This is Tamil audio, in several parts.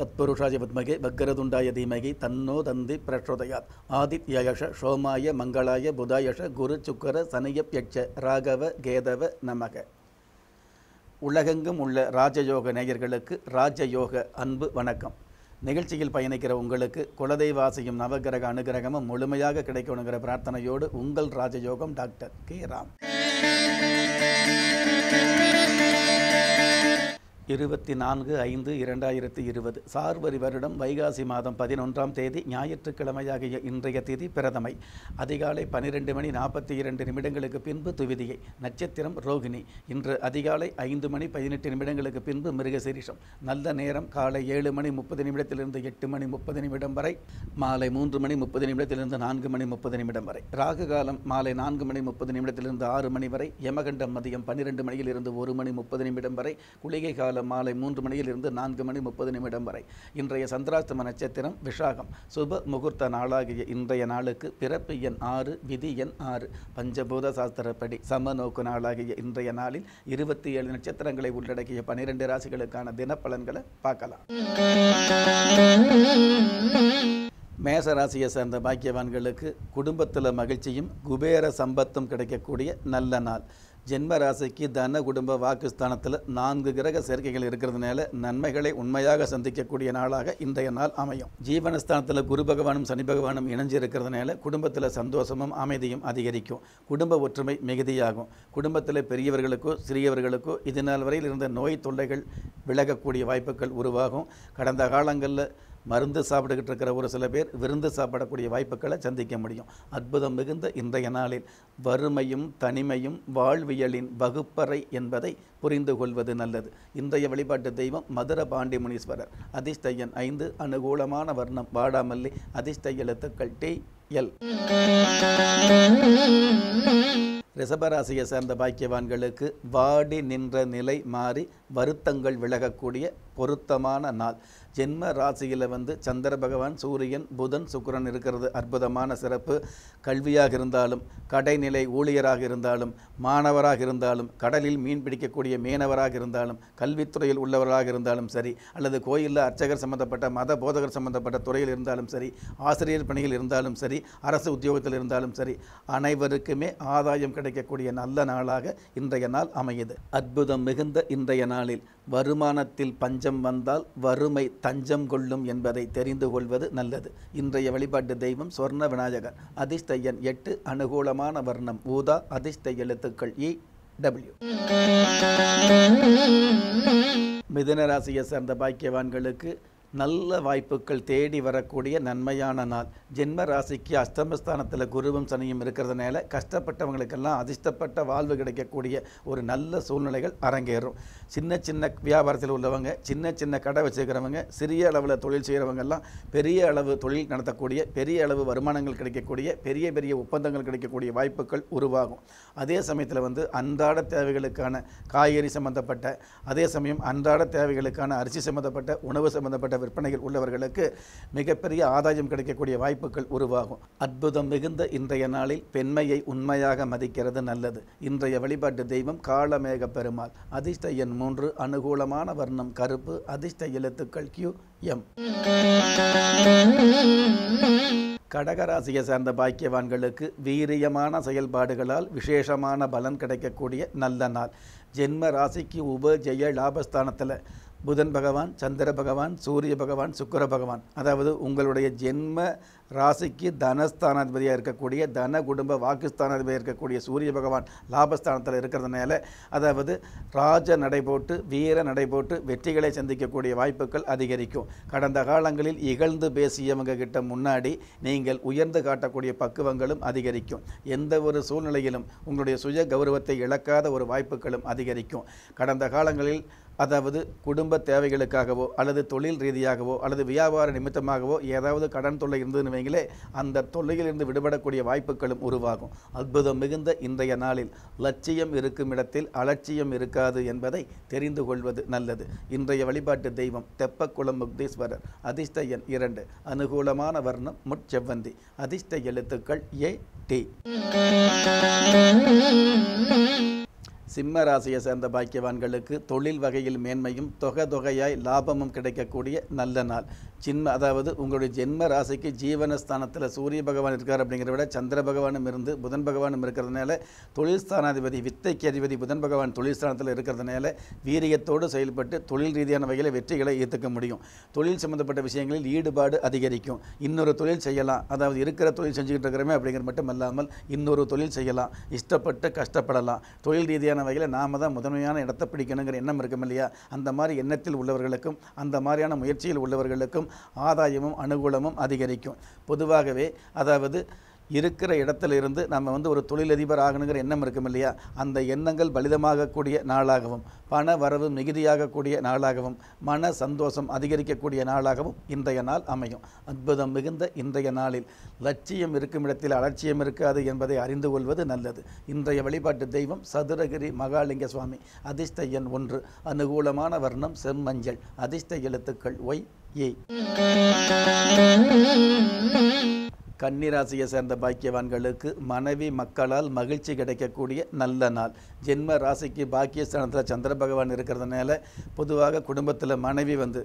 தத்புருஷாய வித்மகே பக்ரதுண்டாய தீமகி தன்னோ தந்தி பிரச்சோதயாத் ஆதித்யயஷ சோமாய மங்களாய புதாயஷ குரு சுக்கர சனியப்யட்ச ராகவ கேதவ நமக உலகெங்கும் உள்ள ராஜயோக நேயர்களுக்கு ராஜயோக அன்பு வணக்கம் நிகழ்ச்சியில் பயணிக்கிற உங்களுக்கு குலதெய்வாசியும் நவகிரக அனுகிரகமும் முழுமையாக கிடைக்கணுங்கிற பிரார்த்தனையோடு உங்கள் ராஜயோகம் டாக்டர் கே ராம் இருபத்தி நான்கு ஐந்து இரண்டாயிரத்தி இருபது சார்வரி வருடம் வைகாசி மாதம் பதினொன்றாம் தேதி ஞாயிற்றுக்கிழமையாகிய இன்றைய தேதி பிரதமை அதிகாலை பனிரெண்டு மணி நாற்பத்தி இரண்டு நிமிடங்களுக்கு பின்பு துவிதியை நட்சத்திரம் ரோகிணி இன்று அதிகாலை ஐந்து மணி பதினெட்டு நிமிடங்களுக்கு பின்பு மிருகசீரிஷம் நல்ல நேரம் காலை ஏழு மணி முப்பது நிமிடத்திலிருந்து எட்டு மணி முப்பது நிமிடம் வரை மாலை மூன்று மணி முப்பது நிமிடத்திலிருந்து நான்கு மணி முப்பது நிமிடம் வரை ராகு காலம் மாலை நான்கு மணி முப்பது நிமிடத்திலிருந்து ஆறு மணி வரை யமகண்டம் மதியம் பன்னிரெண்டு மணியிலிருந்து ஒரு மணி முப்பது நிமிடம் வரை குளிகை காலம் நேரம் மாலை மூன்று மணியில் இருந்து நான்கு மணி முப்பது நிமிடம் வரை இன்றைய சந்திராஷ்டம நட்சத்திரம் விஷாகம் சுப முகூர்த்த நாளாகிய இன்றைய நாளுக்கு பிறப்பு எண் ஆறு விதி எண் ஆறு பஞ்சபூத சாஸ்திரப்படி சம நோக்கு நாளாகிய இன்றைய நாளில் இருபத்தி ஏழு நட்சத்திரங்களை உள்ளடக்கிய பனிரெண்டு ராசிகளுக்கான தினப்பலன்களை பார்க்கலாம் மேசராசியை சேர்ந்த பாக்கியவான்களுக்கு குடும்பத்தில் மகிழ்ச்சியும் குபேர சம்பத்தும் கிடைக்கக்கூடிய நல்ல நாள் ஜென்ம ராசிக்கு தன குடும்ப வாக்குஸ்தானத்தில் நான்கு கிரக சேர்க்கைகள் இருக்கிறதுனால நன்மைகளை உண்மையாக சந்திக்கக்கூடிய நாளாக இன்றைய நாள் அமையும் ஜீவனஸ்தானத்தில் குரு பகவானும் சனி பகவானும் இணைஞ்சு இருக்கிறதுனால குடும்பத்தில் சந்தோஷமும் அமைதியும் அதிகரிக்கும் குடும்ப ஒற்றுமை மிகுதியாகும் குடும்பத்தில் பெரியவர்களுக்கோ சிறியவர்களுக்கோ இது நாள் வரையில் இருந்த நோய் தொல்லைகள் விலகக்கூடிய வாய்ப்புகள் உருவாகும் கடந்த காலங்களில் மருந்து சாப்பிட்டுக்கிட்டு இருக்கிற ஒரு சில பேர் விருந்து சாப்பிடக்கூடிய வாய்ப்புகளை சந்திக்க முடியும் அற்புதம் மிகுந்த இன்றைய நாளில் வறுமையும் தனிமையும் வாழ்வியலின் வகுப்பறை என்பதை புரிந்து கொள்வது நல்லது இன்றைய வழிபாட்டு தெய்வம் மதுர பாண்டிமுனீஸ்வரர் அதிர்ஷ்டையன் ஐந்து அனுகூலமான வர்ணம் வாடாமல்லி அதிர்ஷ்ட எழுத்துக்கள் டி எல் ரிசபராசியை சேர்ந்த பாக்கியவான்களுக்கு வாடி நின்ற நிலை மாறி வருத்தங்கள் விலகக்கூடிய பொருத்தமான நாள் ஜென்ம ராசியில் வந்து சந்திர பகவான் சூரியன் புதன் சுக்கரன் இருக்கிறது அற்புதமான சிறப்பு கல்வியாக இருந்தாலும் கடைநிலை ஊழியராக இருந்தாலும் மாணவராக இருந்தாலும் கடலில் மீன் பிடிக்கக்கூடிய மீனவராக இருந்தாலும் கல்வித்துறையில் உள்ளவராக இருந்தாலும் சரி அல்லது கோயிலில் அர்ச்சகர் சம்பந்தப்பட்ட மத போதகர் சம்பந்தப்பட்ட துறையில் இருந்தாலும் சரி ஆசிரியர் பணியில் இருந்தாலும் சரி அரசு உத்தியோகத்தில் இருந்தாலும் சரி அனைவருக்குமே ஆதாயம் கிடைக்கக்கூடிய நல்ல நாளாக இன்றைய நாள் அமையுது அற்புதம் மிகுந்த இன்றைய நாள் நாளில் வருமானத்தில் பஞ்சம் வந்தால் வறுமை தஞ்சம் கொள்ளும் என்பதை தெரிந்து கொள்வது நல்லது இன்றைய வழிபாட்டு தெய்வம் சொர்ண விநாயகர் அதிர்ஷ்ட எண் எட்டு அனுகூலமான வர்ணம் ஊதா அதிர்ஷ்ட எழுத்துக்கள் இ டபிள்யூ மிதனராசியை சேர்ந்த பாக்கியவான்களுக்கு நல்ல வாய்ப்புகள் தேடி வரக்கூடிய நன்மையான நாள் ஜென்ம ராசிக்கு அஷ்டமஸ்தானத்தில் குருவும் சனியும் இருக்கிறதுனால கஷ்டப்பட்டவங்களுக்கெல்லாம் அதிர்ஷ்டப்பட்ட வாழ்வு கிடைக்கக்கூடிய ஒரு நல்ல சூழ்நிலைகள் அரங்கேறும் சின்ன சின்ன வியாபாரத்தில் உள்ளவங்க சின்ன சின்ன கடை வச்சுருக்கிறவங்க சிறிய அளவில் தொழில் செய்கிறவங்கெல்லாம் பெரிய அளவு தொழில் நடத்தக்கூடிய பெரிய அளவு வருமானங்கள் கிடைக்கக்கூடிய பெரிய பெரிய ஒப்பந்தங்கள் கிடைக்கக்கூடிய வாய்ப்புகள் உருவாகும் அதே சமயத்தில் வந்து அன்றாட தேவைகளுக்கான காய்கறி சம்மந்தப்பட்ட அதே சமயம் அன்றாட தேவைகளுக்கான அரிசி சம்மந்தப்பட்ட உணவு சம்மந்தப்பட்ட விற்பனையில் உள்ளவர்களுக்கு மிகப்பெரிய ஆதாயம் கிடைக்கக்கூடிய வாய்ப்புகள் உருவாகும் அற்புதம் மிகுந்த இன்றைய நாளில் பெண்மையை உண்மையாக மதிக்கிறது நல்லது இன்றைய வழிபாட்டு தெய்வம் காலமேக பெருமாள் அதிர்ஷ்ட எண் மூன்று அனுகூலமான வர்ணம் கருப்பு அதிர்ஷ்ட எழுத்துக்கள் கியூ எம் கடகராசியை சேர்ந்த பாக்கியவான்களுக்கு வீரியமான செயல்பாடுகளால் விசேஷமான பலன் கிடைக்கக்கூடிய நல்ல நாள் ஜென்ம ராசிக்கு உப ஜெய லாபஸ்தானத்தில் புதன் பகவான் சந்திர பகவான் சூரிய பகவான் சுக்கர பகவான் அதாவது உங்களுடைய ஜென்ம ராசிக்கு தனஸ்தானாதிபதியாக இருக்கக்கூடிய தன குடும்ப வாக்குஸ்தானாதிபதியாக இருக்கக்கூடிய சூரிய பகவான் லாபஸ்தானத்தில் இருக்கிறதுனால அதாவது ராஜ நடை போட்டு வீர நடை போட்டு வெற்றிகளை சந்திக்கக்கூடிய வாய்ப்புகள் அதிகரிக்கும் கடந்த காலங்களில் இகழ்ந்து பேசியவங்க கிட்ட முன்னாடி நீங்கள் உயர்ந்து காட்டக்கூடிய பக்குவங்களும் அதிகரிக்கும் எந்த ஒரு சூழ்நிலையிலும் உங்களுடைய சுய கௌரவத்தை இழக்காத ஒரு வாய்ப்புகளும் அதிகரிக்கும் கடந்த காலங்களில் அதாவது குடும்ப தேவைகளுக்காகவோ அல்லது தொழில் ரீதியாகவோ அல்லது வியாபார நிமித்தமாகவோ ஏதாவது கடன் தொல்லை இருந்ததுன்னு வைங்களே அந்த தொல்லையிலிருந்து விடுபடக்கூடிய வாய்ப்புகளும் உருவாகும் அற்புதம் மிகுந்த இன்றைய நாளில் லட்சியம் இருக்கும் இடத்தில் அலட்சியம் இருக்காது என்பதை தெரிந்து கொள்வது நல்லது இன்றைய வழிபாட்டு தெய்வம் தெப்பக்குளம் முக்தீஸ்வரர் அதிர்ஷ்ட எண் இரண்டு அனுகூலமான வர்ணம் முட்செவ்வந்தி அதிர்ஷ்ட எழுத்துக்கள் ஏ டி சிம்ம ராசியை சேர்ந்த பாக்கியவான்களுக்கு தொழில் வகையில் மேன்மையும் தொகை தொகையாய் லாபமும் கிடைக்கக்கூடிய நல்ல நாள் சின்ம அதாவது உங்களுடைய ஜென்ம ராசிக்கு ஜீவனஸ்தானத்தில் சூரிய பகவான் இருக்கார் அப்படிங்கிற விட சந்திர பகவானும் இருந்து புதன் பகவானும் இருக்கிறதுனால தொழில் ஸ்தானாதிபதி வித்தைக்கு அதிபதி புதன் பகவான் தொழில் ஸ்தானத்தில் இருக்கிறதுனால வீரியத்தோடு செயல்பட்டு தொழில் ரீதியான வகையில் வெற்றிகளை ஏற்றுக்க முடியும் தொழில் சம்மந்தப்பட்ட விஷயங்களில் ஈடுபாடு அதிகரிக்கும் இன்னொரு தொழில் செய்யலாம் அதாவது இருக்கிற தொழில் செஞ்சுக்கிட்டு இருக்கிறோமே அப்படிங்கிற மட்டும் இல்லாமல் இன்னொரு தொழில் செய்யலாம் இஷ்டப்பட்டு கஷ்டப்படலாம் தொழில் ரீதியான மாதிரியான வகையில் நாம தான் முதன்மையான இடத்தை பிடிக்கணுங்கிற எண்ணம் இருக்கும் இல்லையா அந்த மாதிரி எண்ணத்தில் உள்ளவர்களுக்கும் அந்த மாதிரியான முயற்சியில் உள்ளவர்களுக்கும் ஆதாயமும் அனுகூலமும் அதிகரிக்கும் பொதுவாகவே அதாவது இருக்கிற இடத்துல இருந்து நம்ம வந்து ஒரு தொழிலதிபர் ஆகணுங்கிற எண்ணம் இருக்கும் இல்லையா அந்த எண்ணங்கள் பலிதமாகக்கூடிய நாளாகவும் பண வரவு மிகுதியாகக்கூடிய நாளாகவும் மன சந்தோஷம் அதிகரிக்கக்கூடிய நாளாகவும் இன்றைய நாள் அமையும் அற்புதம் மிகுந்த இன்றைய நாளில் லட்சியம் இருக்கும் இடத்தில் அலட்சியம் இருக்காது என்பதை அறிந்து கொள்வது நல்லது இன்றைய வழிபாட்டு தெய்வம் சதுரகிரி மகாலிங்க சுவாமி அதிர்ஷ்ட எண் ஒன்று அனுகூலமான வர்ணம் செம்மஞ்சள் அதிர்ஷ்ட எழுத்துக்கள் ஒய் ஏ கன்னிராசியை சேர்ந்த பாக்கியவான்களுக்கு மனைவி மக்களால் மகிழ்ச்சி கிடைக்கக்கூடிய நல்ல நாள் ஜென்ம ராசிக்கு பாக்கியஸ்தானத்தில் சந்திர பகவான் இருக்கிறதுனால பொதுவாக குடும்பத்தில் மனைவி வந்து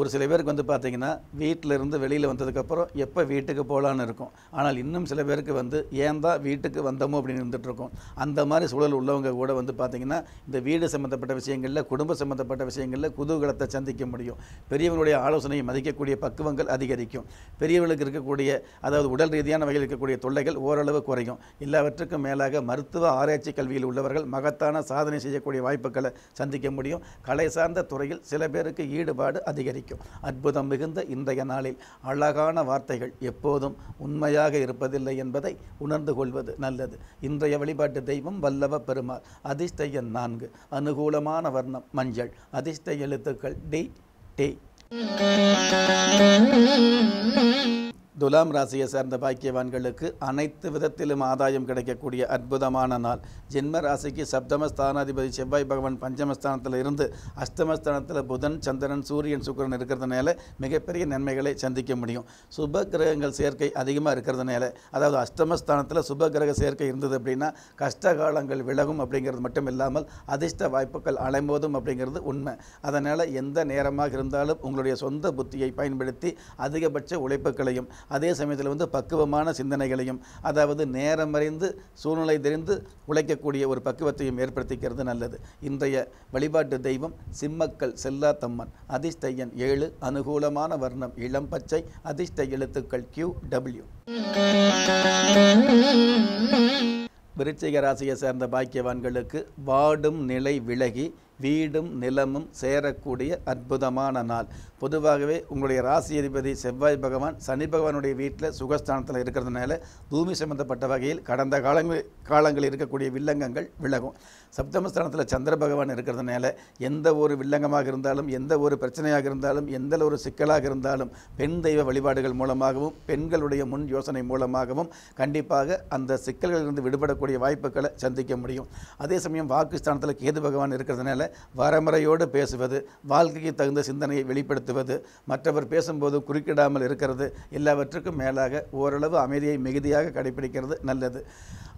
ஒரு சில பேருக்கு வந்து வீட்டில் இருந்து வெளியில் வந்ததுக்கப்புறம் எப்போ வீட்டுக்கு போகலான்னு இருக்கும் ஆனால் இன்னும் சில பேருக்கு வந்து ஏன் தான் வீட்டுக்கு வந்தோமோ அப்படின்னு இருந்துகிட்ருக்கோம் அந்த மாதிரி சூழல் உள்ளவங்க கூட வந்து பார்த்திங்கன்னா இந்த வீடு சம்மந்தப்பட்ட விஷயங்களில் குடும்ப சம்மந்தப்பட்ட விஷயங்களில் குதூகலத்தை சந்திக்க முடியும் பெரியவங்களுடைய ஆலோசனையை மதிக்கக்கூடிய பக்குவங்கள் அதிகரிக்கும் பெரியவர்களுக்கு இருக்கக்கூடிய அதாவது உடல் ரீதியான வகையில் இருக்கக்கூடிய தொல்லைகள் ஓரளவு குறையும் எல்லாவற்றுக்கும் மேலாக மருத்துவ ஆராய்ச்சி கல்வியில் உள்ளவர்கள் மகத்தான சாதனை செய்யக்கூடிய வாய்ப்புகளை சந்திக்க முடியும் கலை சார்ந்த துறையில் சில பேருக்கு ஈடுபாடு அதிகரிக்கும் பிடிக்கும் அற்புதம் மிகுந்த இன்றைய நாளில் அழகான வார்த்தைகள் எப்போதும் உண்மையாக இருப்பதில்லை என்பதை உணர்ந்து கொள்வது நல்லது இன்றைய வழிபாட்டு தெய்வம் வல்லவ பெருமாள் அதிர்ஷ்டையன் நான்கு அனுகூலமான வர்ணம் மஞ்சள் அதிர்ஷ்ட எழுத்துக்கள் டி டி துலாம் ராசியை சேர்ந்த பாக்கியவான்களுக்கு அனைத்து விதத்திலும் ஆதாயம் கிடைக்கக்கூடிய அற்புதமான நாள் ஜென்ம ராசிக்கு சப்தமஸ்தானாதிபதி செவ்வாய் பகவான் பஞ்சமஸ்தானத்தில் இருந்து அஷ்டமஸ்தானத்தில் புதன் சந்திரன் சூரியன் சுக்கரன் இருக்கிறதுனால மிகப்பெரிய நன்மைகளை சந்திக்க முடியும் சுப கிரகங்கள் சேர்க்கை அதிகமாக இருக்கிறதுனால அதாவது அஷ்டமஸ்தானத்தில் சுப கிரக சேர்க்கை இருந்தது அப்படின்னா கஷ்ட காலங்கள் விலகும் அப்படிங்கிறது மட்டும் இல்லாமல் அதிர்ஷ்ட வாய்ப்புகள் அலைமோதும் அப்படிங்கிறது உண்மை அதனால் எந்த நேரமாக இருந்தாலும் உங்களுடைய சொந்த புத்தியை பயன்படுத்தி அதிகபட்ச உழைப்புகளையும் அதே சமயத்தில் வந்து பக்குவமான சிந்தனைகளையும் அதாவது நேரம் அறிந்து சூழ்நிலை தெரிந்து உழைக்கக்கூடிய ஒரு பக்குவத்தையும் ஏற்படுத்திக்கிறது நல்லது இன்றைய வழிபாட்டு தெய்வம் சிம்மக்கள் செல்லாத்தம்மன் அதிஷ்டையன் ஏழு அனுகூலமான வர்ணம் இளம் பச்சை அதிர்ஷ்ட எழுத்துக்கள் கியூ டபிள்யூ விருச்சிக ராசியை சேர்ந்த பாக்கியவான்களுக்கு வாடும் நிலை விலகி வீடும் நிலமும் சேரக்கூடிய அற்புதமான நாள் பொதுவாகவே உங்களுடைய ராசி அதிபதி செவ்வாய் பகவான் சனி பகவானுடைய வீட்டில் சுகஸ்தானத்தில் இருக்கிறதுனால பூமி சம்பந்தப்பட்ட வகையில் கடந்த காலங்கள் காலங்களில் இருக்கக்கூடிய வில்லங்கங்கள் விலகும் சப்தமஸ்தானத்தில் சந்திர பகவான் இருக்கிறதுனால எந்த ஒரு வில்லங்கமாக இருந்தாலும் எந்த ஒரு பிரச்சனையாக இருந்தாலும் எந்த ஒரு சிக்கலாக இருந்தாலும் பெண் தெய்வ வழிபாடுகள் மூலமாகவும் பெண்களுடைய முன் யோசனை மூலமாகவும் கண்டிப்பாக அந்த சிக்கல்களிலிருந்து விடுபடக்கூடிய வாய்ப்புகளை சந்திக்க முடியும் அதே சமயம் வாக்குஸ்தானத்தில் கேது பகவான் இருக்கிறதுனால வரமுறையோடு பேசுவது வாழ்க்கைக்கு தகுந்த சிந்தனையை வெளிப்படுத்த ஏற்படுத்துவது மற்றவர் பேசும்போது குறுக்கிடாமல் இருக்கிறது எல்லாவற்றுக்கும் மேலாக ஓரளவு அமைதியை மிகுதியாக கடைபிடிக்கிறது நல்லது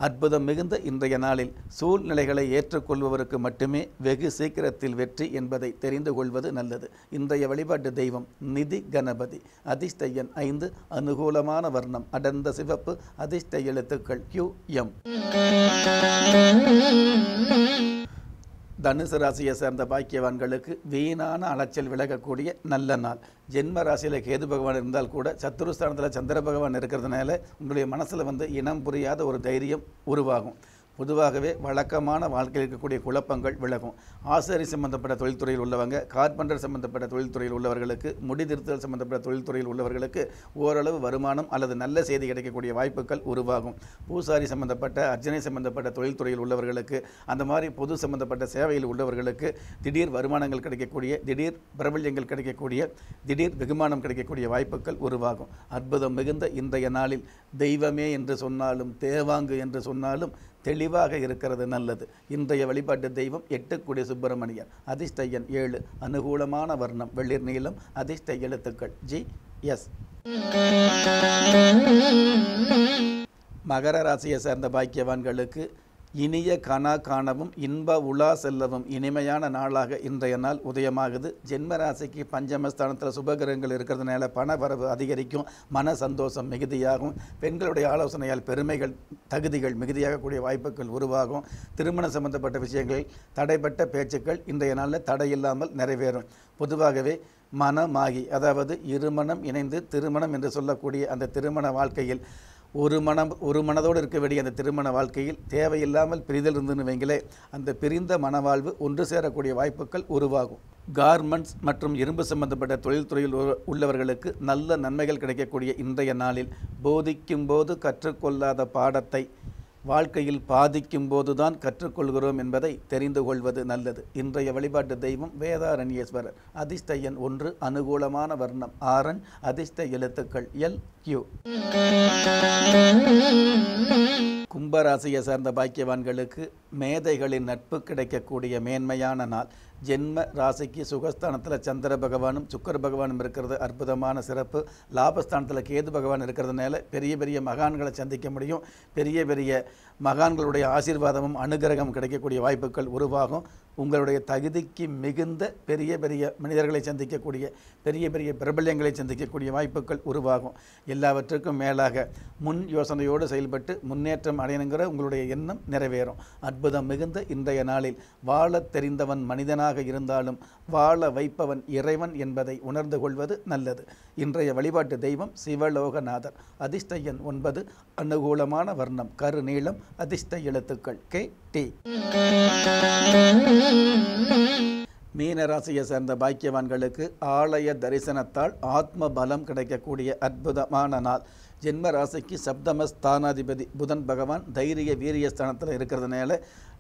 அற்புதம் மிகுந்த இன்றைய நாளில் சூழ்நிலைகளை ஏற்றுக்கொள்பவருக்கு மட்டுமே வெகு சீக்கிரத்தில் வெற்றி என்பதை தெரிந்து கொள்வது நல்லது இன்றைய வழிபாட்டு தெய்வம் நிதி கணபதி அதிஷ்டையன் ஐந்து அனுகூலமான வர்ணம் அடர்ந்த சிவப்பு அதிர்ஷ்ட எழுத்துக்கள் கியூ எம் தனுசு ராசியை சேர்ந்த பாக்கியவான்களுக்கு வீணான அலைச்சல் விலகக்கூடிய நல்ல நாள் ஜென்ம ராசியில் கேது பகவான் இருந்தால் கூட சத்துருஸ்தானத்தில் சந்திர பகவான் இருக்கிறதுனால உங்களுடைய மனசில் வந்து இனம் புரியாத ஒரு தைரியம் உருவாகும் பொதுவாகவே வழக்கமான வாழ்க்கையில் இருக்கக்கூடிய குழப்பங்கள் விலகும் ஆசாரி சம்பந்தப்பட்ட தொழில்துறையில் உள்ளவங்க கார்பெண்டர் சம்பந்தப்பட்ட தொழில்துறையில் உள்ளவர்களுக்கு முடிதிருத்தல் சம்பந்தப்பட்ட தொழில்துறையில் உள்ளவர்களுக்கு ஓரளவு வருமானம் அல்லது நல்ல செய்தி கிடைக்கக்கூடிய வாய்ப்புகள் உருவாகும் பூசாரி சம்பந்தப்பட்ட அர்ஜனை சம்பந்தப்பட்ட தொழில்துறையில் உள்ளவர்களுக்கு அந்த மாதிரி பொது சம்பந்தப்பட்ட சேவையில் உள்ளவர்களுக்கு திடீர் வருமானங்கள் கிடைக்கக்கூடிய திடீர் பிரபல்யங்கள் கிடைக்கக்கூடிய திடீர் வெகுமானம் கிடைக்கக்கூடிய வாய்ப்புகள் உருவாகும் அற்புதம் மிகுந்த இன்றைய நாளில் தெய்வமே என்று சொன்னாலும் தேவாங்கு என்று சொன்னாலும் தெளிவாக இருக்கிறது நல்லது இன்றைய வழிபாட்டு தெய்வம் எட்டு குடி சுப்பிரமணியன் அதிர்ஷ்டயன் ஏழு அனுகூலமான வர்ணம் வெளிர் நீளம் அதிர்ஷ்ட எழுத்துக்கள் ஜி எஸ் மகர ராசியை சேர்ந்த பாக்கியவான்களுக்கு இனிய கனா காணவும் இன்ப உலா செல்லவும் இனிமையான நாளாக இன்றைய நாள் உதயமாகுது ஜென்ம ராசிக்கு பஞ்சமஸ்தானத்தில் சுபகிரகங்கள் இருக்கிறதுனால பண வரவு அதிகரிக்கும் மன சந்தோஷம் மிகுதியாகும் பெண்களுடைய ஆலோசனையால் பெருமைகள் தகுதிகள் மிகுதியாகக்கூடிய வாய்ப்புகள் உருவாகும் திருமணம் சம்பந்தப்பட்ட விஷயங்கள் தடைப்பட்ட பேச்சுக்கள் இன்றைய நாளில் தடையில்லாமல் நிறைவேறும் பொதுவாகவே மனமாகி அதாவது இருமணம் இணைந்து திருமணம் என்று சொல்லக்கூடிய அந்த திருமண வாழ்க்கையில் ஒரு மனம் ஒரு மனதோடு இருக்க வேண்டிய அந்த திருமண வாழ்க்கையில் தேவையில்லாமல் பிரிதல் இருந்துன்னு வைங்களே அந்த பிரிந்த மனவாழ்வு ஒன்று சேரக்கூடிய வாய்ப்புகள் உருவாகும் கார்மெண்ட்ஸ் மற்றும் இரும்பு சம்பந்தப்பட்ட தொழில்துறையில் உள்ளவர்களுக்கு நல்ல நன்மைகள் கிடைக்கக்கூடிய இன்றைய நாளில் போதிக்கும் போது கற்றுக்கொள்ளாத பாடத்தை வாழ்க்கையில் பாதிக்கும் போதுதான் கற்றுக்கொள்கிறோம் என்பதை தெரிந்து கொள்வது நல்லது இன்றைய வழிபாட்டு தெய்வம் வேதாரண்யேஸ்வரர் அதிர்ஷ்ட எண் ஒன்று அனுகூலமான வர்ணம் ஆரன் அதிர்ஷ்ட எழுத்துக்கள் எல் கியூ கும்பராசியை சார்ந்த பாக்கியவான்களுக்கு மேதைகளின் நட்பு கிடைக்கக்கூடிய மேன்மையான நாள் ஜென்ம ராசிக்கு சுகஸ்தானத்தில் சந்திர பகவானும் சுக்கர பகவானும் இருக்கிறது அற்புதமான சிறப்பு லாபஸ்தானத்தில் கேது பகவான் இருக்கிறதுனால பெரிய பெரிய மகான்களை சந்திக்க முடியும் பெரிய பெரிய மகான்களுடைய ஆசீர்வாதமும் அனுகிரகம் கிடைக்கக்கூடிய வாய்ப்புகள் உருவாகும் உங்களுடைய தகுதிக்கு மிகுந்த பெரிய பெரிய மனிதர்களை சந்திக்கக்கூடிய பெரிய பெரிய பிரபல்யங்களை சந்திக்கக்கூடிய வாய்ப்புகள் உருவாகும் எல்லாவற்றுக்கும் மேலாக முன் யோசனையோடு செயல்பட்டு முன்னேற்றம் அடையணுங்கிற உங்களுடைய எண்ணம் நிறைவேறும் அற்புதம் மிகுந்த இன்றைய நாளில் வாழ தெரிந்தவன் மனிதனாக இருந்தாலும் வாழ வைப்பவன் இறைவன் என்பதை உணர்ந்து கொள்வது நல்லது இன்றைய வழிபாட்டு தெய்வம் சிவலோகநாதர் அதிர்ஷ்ட ஒன்பது அனுகூலமான வர்ணம் கருநீளம் அதிர்ஷ்ட எழுத்துக்கள் கே டி மீனராசியை சேர்ந்த பாக்கியவான்களுக்கு ஆலய தரிசனத்தால் ஆத்ம பலம் கிடைக்கக்கூடிய அற்புதமான நாள் ஜென்ம ராசிக்கு சப்தமஸ்தானாதிபதி புதன் பகவான் தைரிய வீரியஸ்தானத்தில் இருக்கிறதுனால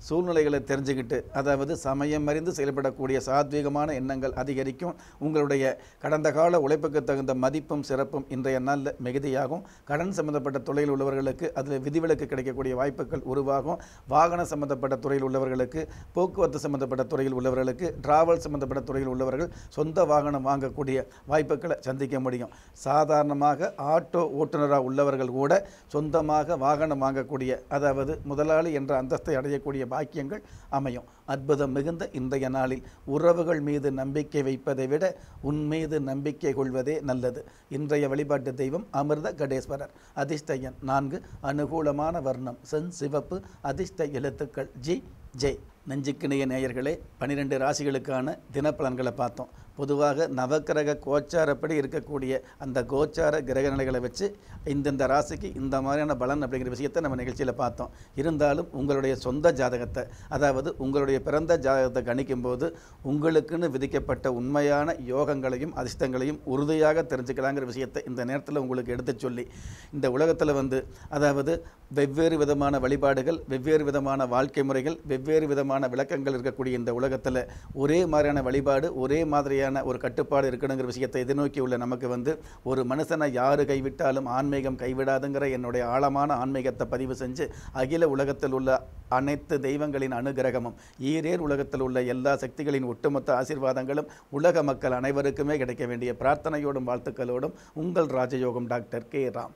சூழ்நிலைகளை தெரிஞ்சுக்கிட்டு அதாவது சமயம் அறிந்து செயல்படக்கூடிய சாத்வீகமான எண்ணங்கள் அதிகரிக்கும் உங்களுடைய கடந்த கால உழைப்புக்கு தகுந்த மதிப்பும் சிறப்பும் இன்றைய நாளில் மிகுதியாகும் கடன் சம்பந்தப்பட்ட துறையில் உள்ளவர்களுக்கு அதில் விதிவிலக்கு கிடைக்கக்கூடிய வாய்ப்புகள் உருவாகும் வாகன சம்பந்தப்பட்ட துறையில் உள்ளவர்களுக்கு போக்குவரத்து சம்பந்தப்பட்ட துறையில் உள்ளவர்களுக்கு டிராவல் சம்பந்தப்பட்ட துறையில் உள்ளவர்கள் சொந்த வாகனம் வாங்கக்கூடிய வாய்ப்புகளை சந்திக்க முடியும் சாதாரணமாக ஆட்டோ ஓட்டுநராக உள்ளவர்கள் கூட சொந்தமாக வாகனம் வாங்கக்கூடிய அதாவது முதலாளி என்ற அந்தஸ்தை அடையக்கூடிய பெறக்கூடிய பாக்கியங்கள் அமையும் அற்புதம் மிகுந்த இன்றைய நாளில் உறவுகள் மீது நம்பிக்கை வைப்பதை விட உன் மீது நம்பிக்கை கொள்வதே நல்லது இன்றைய வழிபாட்டு தெய்வம் அமிர்த கடேஸ்வரர் அதிர்ஷ்ட எண் நான்கு அனுகூலமான வர்ணம் சென் சிவப்பு அதிர்ஷ்ட எழுத்துக்கள் ஜி ஜெய் நெஞ்சுக்கிணைய நேயர்களே பனிரெண்டு ராசிகளுக்கான தினப்பலன்களை பார்த்தோம் பொதுவாக நவக்கிரக கோச்சாரப்படி இருக்கக்கூடிய அந்த கோச்சார கிரக நிலைகளை வச்சு இந்தந்த ராசிக்கு இந்த மாதிரியான பலன் அப்படிங்கிற விஷயத்தை நம்ம நிகழ்ச்சியில் பார்த்தோம் இருந்தாலும் உங்களுடைய சொந்த ஜாதகத்தை அதாவது உங்களுடைய பிறந்த ஜாதகத்தை கணிக்கும் போது உங்களுக்குன்னு விதிக்கப்பட்ட உண்மையான யோகங்களையும் அதிர்ஷ்டங்களையும் உறுதியாக தெரிஞ்சுக்கலாங்கிற விஷயத்தை இந்த நேரத்தில் உங்களுக்கு எடுத்து சொல்லி இந்த உலகத்தில் வந்து அதாவது வெவ்வேறு விதமான வழிபாடுகள் வெவ்வேறு விதமான வாழ்க்கை முறைகள் வெவ்வேறு விதமான விதமான விளக்கங்கள் இருக்கக்கூடிய இந்த உலகத்தில் ஒரே மாதிரியான வழிபாடு ஒரே மாதிரியான ஒரு கட்டுப்பாடு இருக்கணுங்கிற விஷயத்தை எதிர்நோக்கி உள்ள நமக்கு வந்து ஒரு மனுஷனை யார் கைவிட்டாலும் ஆன்மீகம் கைவிடாதுங்கிற என்னுடைய ஆழமான ஆன்மீகத்தை பதிவு செஞ்சு அகில உலகத்தில் உள்ள அனைத்து தெய்வங்களின் அனுகிரகமும் ஈரேர் உலகத்தில் உள்ள எல்லா சக்திகளின் ஒட்டுமொத்த ஆசீர்வாதங்களும் உலக மக்கள் அனைவருக்குமே கிடைக்க வேண்டிய பிரார்த்தனையோடும் வாழ்த்துக்களோடும் உங்கள் ராஜயோகம் டாக்டர் கே ராம்